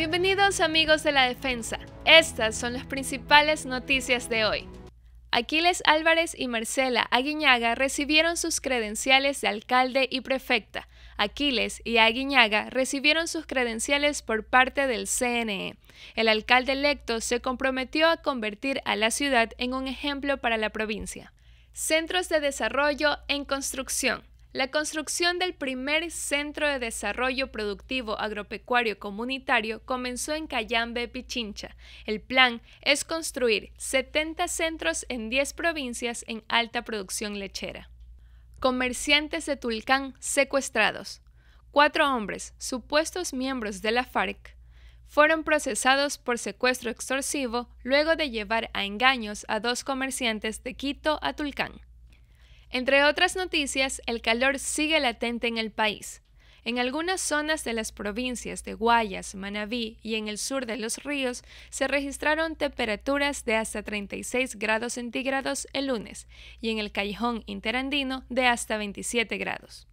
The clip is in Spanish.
Bienvenidos amigos de la defensa. Estas son las principales noticias de hoy. Aquiles Álvarez y Marcela Aguiñaga recibieron sus credenciales de alcalde y prefecta. Aquiles y Aguiñaga recibieron sus credenciales por parte del CNE. El alcalde electo se comprometió a convertir a la ciudad en un ejemplo para la provincia. Centros de Desarrollo en Construcción. La construcción del primer centro de desarrollo productivo agropecuario comunitario comenzó en Cayambe, Pichincha. El plan es construir 70 centros en 10 provincias en alta producción lechera. Comerciantes de Tulcán secuestrados. Cuatro hombres, supuestos miembros de la FARC, fueron procesados por secuestro extorsivo luego de llevar a engaños a dos comerciantes de Quito a Tulcán. Entre otras noticias, el calor sigue latente en el país. En algunas zonas de las provincias de Guayas, Manabí y en el sur de los ríos se registraron temperaturas de hasta 36 grados centígrados el lunes y en el callejón interandino de hasta 27 grados.